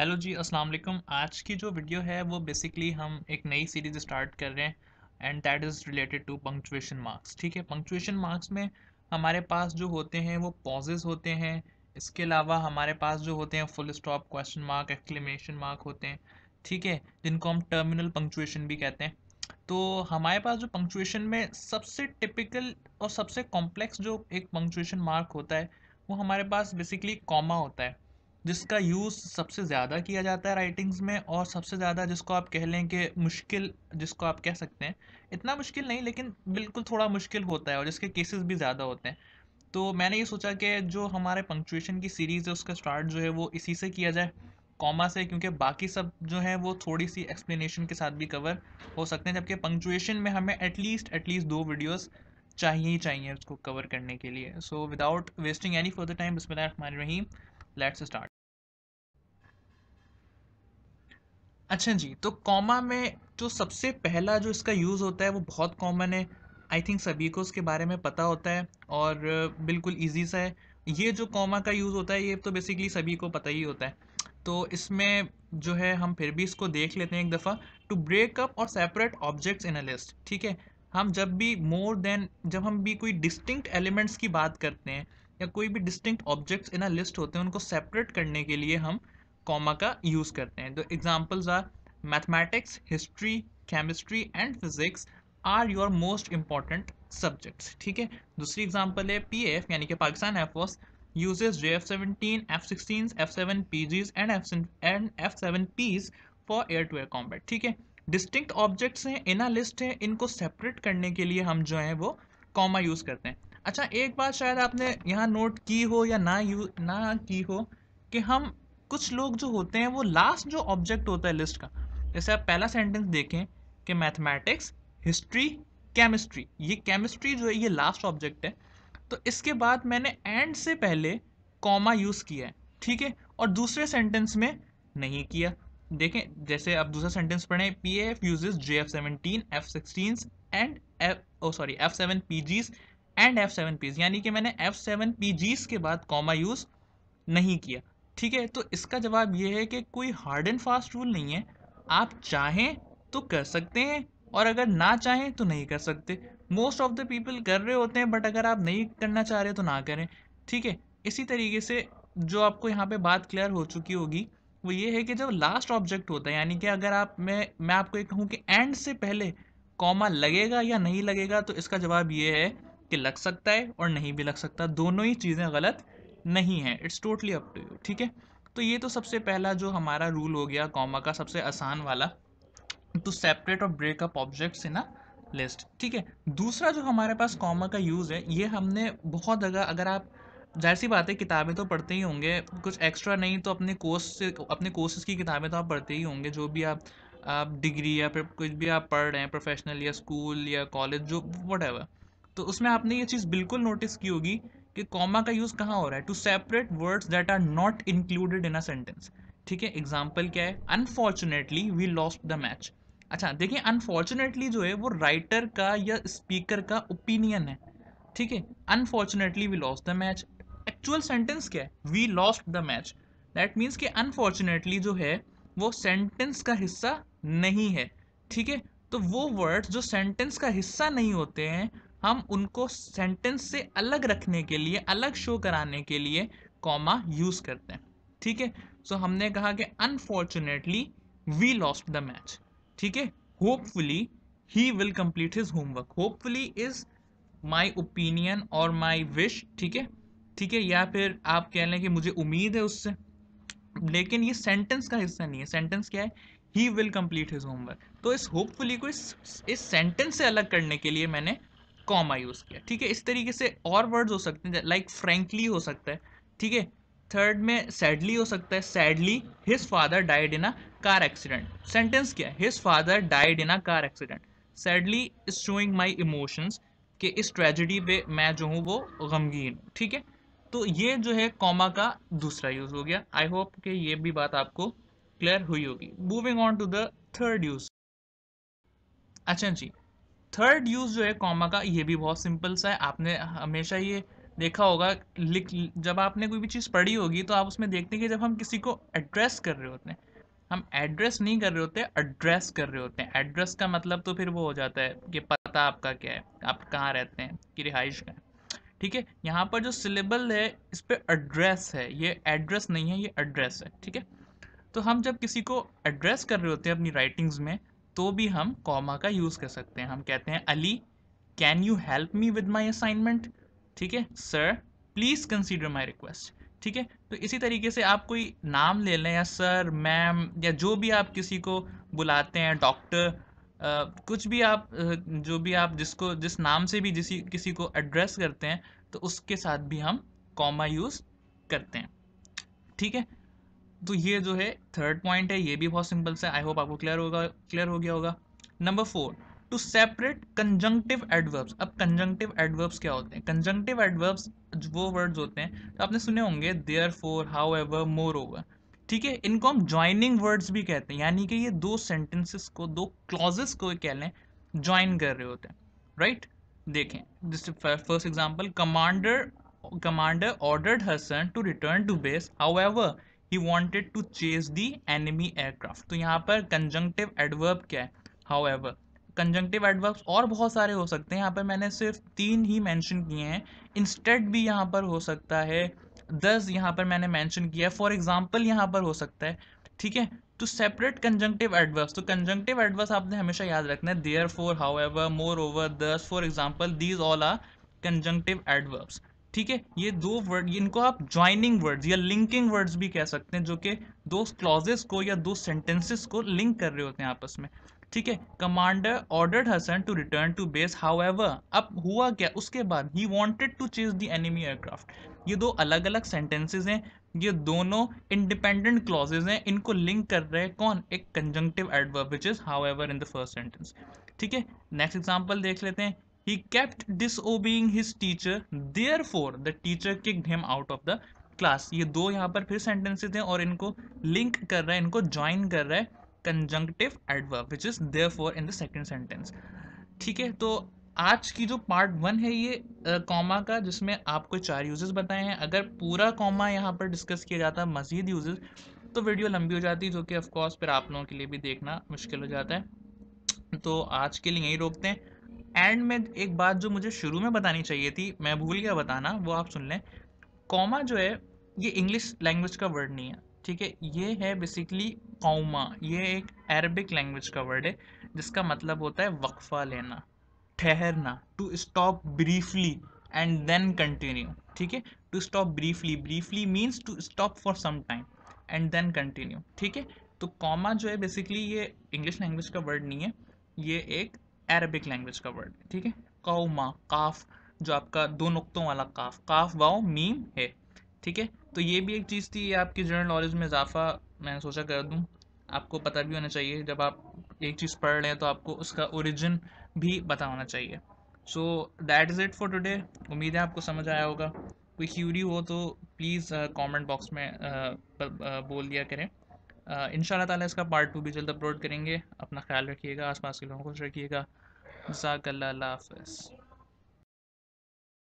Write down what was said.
Hello जी अस्सलाम वालेकुम आज की जो वीडियो है वो बेसिकली हम एक नई सीरीज स्टार्ट कर रहे हैं and that is related to punctuation marks ठीक है पंक्चुएशन मार्क्स में हमारे पास जो होते हैं वो पॉजेज होते हैं इसके अलावा हमारे पास जो होते हैं full stop question mark exclamation mark होते हैं ठीक है जिनको हम टर्मिनल पंक्चुएशन भी कहते हैं तो हमारे पास जो पंक्चुएशन में सबसे टिपिकल और सबसे कॉम्प्लेक्स जो एक पंक्चुएशन मार्क होता है वो हमारे पास बेसिकली कॉमा होता है जिसका यूज़ सबसे ज़्यादा किया जाता है राइटिंग्स में और सबसे ज़्यादा जिसको आप कह लें कि मुश्किल जिसको आप कह सकते हैं इतना मुश्किल नहीं लेकिन बिल्कुल थोड़ा मुश्किल होता है और जिसके केसेस भी ज़्यादा होते हैं तो मैंने ये सोचा कि जो हमारे पंक्चुएशन की सीरीज़ है उसका स्टार्ट जो है वो इसी से किया जाए कॉमा से क्योंकि बाकी सब जो है वो थोड़ी सी एक्सप्लेनेशन के साथ भी कवर हो सकते हैं जबकि पंक्चुएशन में हमें एटलीस्ट एटलीस्ट दो वीडियोस चाहिए ही चाहिए उसको कवर करने के लिए so without wasting any further time बिस्मिल्लाह रहीम लेट्स स्टार्ट अच्छा जी तो कॉमा में जो सबसे पहला जो इसका यूज़ होता है वो बहुत कॉमन है आई थिंक सभी को उसके बारे में पता होता है और बिल्कुल ईजी सा है ये जो कॉमा का यूज़ होता है ये तो बेसिकली सभी को पता ही होता है तो इसमें जो है हम फिर भी इसको देख लेते हैं एक दफ़ा टू ब्रेक अप और separate objects in a list ठीक है हम जब भी मोर देन जब हम भी कोई डिस्टिंक्ट एलिमेंट्स की बात करते हैं या कोई भी distinct objects in a list होते हैं उनको सेपरेट करने के लिए हम कॉमा का यूज़ करते हैं तो examples are mathematics history chemistry and physics are your most important subjects ठीक है दूसरी एग्जाम्पल है पी एफ यानी कि Pakistan F J seventeen F sixteen F seven P Gs and F and F seven Ps for air to air combat ठीक है distinct objects हैं इना लिस्ट है इनको सेपरेट करने के लिए हम जो है वो कॉमा यूज़ करते हैं अच्छा एक बात शायद आपने यहाँ नोट की हो या ना यू ना की हो कि हम कुछ लोग जो होते हैं वो लास्ट जो ऑब्जेक्ट होता है लिस्ट का जैसे आप पहला सेंटेंस देखें कि मैथमेटिक्स हिस्ट्री केमिस्ट्री ये केमिस्ट्री जो है ये लास्ट ऑब्जेक्ट है तो इसके बाद मैंने एंड से पहले कॉमा यूज़ किया है ठीक है और दूसरे सेंटेंस में नहीं किया देखें जैसे आप दूसरा सेंटेंस पढ़ें P F use J F seventeen F sixteen and F O sorry F seven P Gs and F seven G यानी कि मैंने एफ सेवन पी जीज के बाद कॉमा यूज़ नहीं किया ठीक है तो इसका जवाब ये है कि कोई हार्ड एंड फास्ट रूल नहीं है आप चाहें तो कर सकते हैं और अगर ना चाहें तो नहीं कर सकते मोस्ट ऑफ द पीपल कर रहे होते हैं बट अगर आप नहीं करना चाह रहे तो ना करें ठीक है इसी तरीके से जो आपको यहाँ पे बात क्लियर हो चुकी होगी वो ये है कि जब लास्ट ऑब्जेक्ट होता है यानी कि अगर आप मैं मैं आपको ये कहूँ कि एंड से पहले कॉमा लगेगा या नहीं लगेगा तो इसका जवाब ये है कि लग सकता है और नहीं भी लग सकता दोनों ही चीज़ें गलत नहीं है it's totally up to you ठीक है तो ये तो सबसे पहला जो हमारा रूल हो गया कॉमा का सबसे आसान वाला टू सेपरेट और break up objects in a list ठीक है दूसरा जो हमारे पास कॉमा का यूज़ है ये हमने बहुत जगह अगर आप जाहिर सी बात है किताबें तो पढ़ते ही होंगे कुछ एक्स्ट्रा नहीं तो अपने कोर्स से अपने कोर्सेज की किताबें तो आप पढ़ते ही होंगे जो भी आप आप डिग्री या फिर कुछ भी आप पढ़ रहे हैं प्रोफेशनल या स्कूल या कॉलेज जो वट तो उसमें आपने ये चीज़ बिल्कुल नोटिस की होगी कि कॉमा का यूज़ कहाँ हो रहा है to separate words that are not included in a sentence ठीक है एग्जाम्पल क्या है unfortunately we lost the match अच्छा देखिए अनफॉर्चुनेटली जो है वो राइटर का या स्पीकर का ओपिनियन है ठीक है unfortunately we loss the match actual sentence क्या है we lost the match that means कि अनफॉर्चुनेटली जो है वो सेंटेंस का हिस्सा नहीं है ठीक है तो वो वर्ड्स जो सेंटेंस का हिस्सा नहीं होते हैं हम उनको सेंटेंस से अलग रखने के लिए अलग शो कराने के लिए कॉमा यूज़ करते हैं ठीक है सो हमने कहा कि unfortunately we lost the match ठीक है hopefully he will complete his homework hopefully is my opinion और माई विश ठीक है ठीक है या फिर आप कह लें कि मुझे उम्मीद है उससे लेकिन ये सेंटेंस का हिस्सा नहीं है सेंटेंस क्या है he will complete his homework तो इस होपफुली को इस इस सेंटेंस से अलग करने के लिए मैंने कॉमा यूज़ किया ठीक है इस तरीके से और वर्ड्स हो सकते हैं लाइक फ्रेंकली हो सकता है ठीक है थर्ड में सैडली हो सकता है sadly his father died in a car accident sentence क्या है his father died in a car accident sadly is showing my emotions कि इस ट्रेजिडी पे मैं जो हूँ वो गमगीन हूँ ठीक है तो ये जो है कॉमा का दूसरा यूज़ हो गया आई होप कि ये भी बात आपको क्लियर हुई होगी moving on to the third use अच्छा जी थर्ड यूज जो है कॉमा का ये भी बहुत सिंपल सा है आपने हमेशा ये देखा होगा लिख जब आपने कोई भी चीज़ पढ़ी होगी तो आप उसमें देखते हैं कि जब हम किसी को एड्रेस कर रहे होते हैं हम एड्रेस नहीं कर रहे होते एड्रेस कर रहे होते हैं एड्रेस का मतलब तो फिर वो हो जाता है कि पता आपका क्या है आप कहाँ रहते हैं कि रिहाइश का ठीक है यहाँ पर जो सिलेबल है इस पर एड्रेस है ये एड्रेस नहीं है ये एड्रेस है ठीक है तो हम जब किसी को एड्रेस कर रहे होते हैं अपनी राइटिंग्स में तो भी हम कॉमा का यूज़ कर सकते हैं हम कहते हैं Ali can you help me with my assignment ठीक है sir please consider my request ठीक है तो इसी तरीके से आप कोई नाम ले लें या सर मैम या जो भी आप किसी को बुलाते हैं डॉक्टर कुछ भी आप जो भी आप जिसको जिस नाम से भी जिस किसी को एड्रेस करते हैं तो उसके साथ भी हम कॉमा यूज़ करते हैं ठीक है तो ये जो है थर्ड पॉइंट है ये भी बहुत सिंपल सा आई होप आपको क्लियर होगा क्लियर हो गया होगा number four to separate conjunctive adverbs अब कंजंक्टिव एडवर्ब्स क्या होते हैं कंजंक्टिव एडवर्ब्स वो वर्ड्स होते हैं तो आपने सुने होंगे therefore however moreover ठीक है इनको हम ज्वाइनिंग वर्ड्स भी कहते हैं यानी कि ये दो सेंटेंसेस को दो क्लॉजेस को कह लें ज्वाइन कर रहे होते हैं राइट right? देखें just first example commander commander ordered Hasan to return to base however he wanted to chase the enemy aircraft तो यहाँ पर कंजंक्टिव एडवर्ब क्या है हाउ एवर कंजंक्टिव एडवर्ब्स और बहुत सारे हो सकते हैं यहाँ पर मैंने सिर्फ तीन ही मैंशन किए हैं इंस्टेड भी यहाँ पर हो सकता है दस यहाँ पर मैंने मैंशन किया है फॉर एग्जाम्पल यहाँ पर हो सकता है ठीक है तो सेपरेट कंजंक्टिव एडवर्स तो कंजंक्टिव एडवर्स आपने हमेशा याद रखना है therefore however moreover thus for example these all are conjunctive adverbs ठीक है ये दो वर्ड इनको आप ज्वाइनिंग वर्ड्स या लिंकिंग वर्ड्स भी कह सकते हैं जो कि दो क्लॉजेस को या दो सेंटेंसेस को लिंक कर रहे होते हैं आपस में ठीक है commander ordered Hasan to return to base ever अब हुआ क्या उसके बाद he wanted to chase the enemy aircraft ये दो अलग अलग सेंटेंसेज हैं ये दोनों इंडिपेंडेंट क्लॉजेज हैं इनको लिंक कर रहे हैं कौन एक conjunctive adverb which is however in the first sentence ठीक है नेक्स्ट एग्जाम्पल देख लेते हैं He kept disobeying his teacher. Therefore, the teacher kicked him out of the class ये दो यहाँ पर फिर सेंटेंसेज हैं और इनको लिंक कर रहा है इनको ज्वाइन कर रहा है conjunctive adverb which is therefore in in the second sentence ठीक है तो आज की जो पार्ट वन है ये कॉमा का जिसमें आपको चार यूजेस बताए हैं अगर पूरा कॉमा यहाँ पर डिस्कस किया जाता है मजीद यूजेस तो वीडियो लंबी हो जाती है जो कि ऑफकोर्स फिर आप लोगों के लिए भी देखना मुश्किल हो जाता है तो आज के लिए यही रोकते हैं एंड में एक बात जो मुझे शुरू में बतानी चाहिए थी मैं भूल गया बताना वो आप सुन लें कॉमा जो है ये इंग्लिश लैंग्वेज का वर्ड नहीं है ठीक है ये है बेसिकली कौमा ये एक अरबिक लैंग्वेज का वर्ड है जिसका मतलब होता है वक्फा लेना ठहरना to stop briefly and then continue ठीक है to stop briefly briefly means to stop for some time and then continue ठीक है तो कॉमा जो है बेसिकली ये इंग्लिश लैंग्वेज का वर्ड नहीं है ये एक अरबिक लैंग्वेज का वर्ड ठीक है कौमा काफ जो आपका दो नुक्तों वाला काफ काफ वाओ मीम है ठीक है तो ये भी एक चीज़ थी आपकी जनरल नॉलेज में इजाफा मैंने सोचा कर दूँ आपको पता भी होना चाहिए जब आप एक चीज़ पढ़ रहे हैं तो आपको उसका ओरिजिन भी पता होना चाहिए so that is it for today उम्मीद है आपको समझ आया होगा कोई क्यूरी हो तो प्लीज़ कमेंट बॉक्स में uh, uh, बोल दिया करें इन ताला इसका पार्ट टू भी जल्द अपलोड करेंगे अपना ख्याल रखिएगा आसपास के लोगों को खुश रखिएगा जजाकल्ला हाफ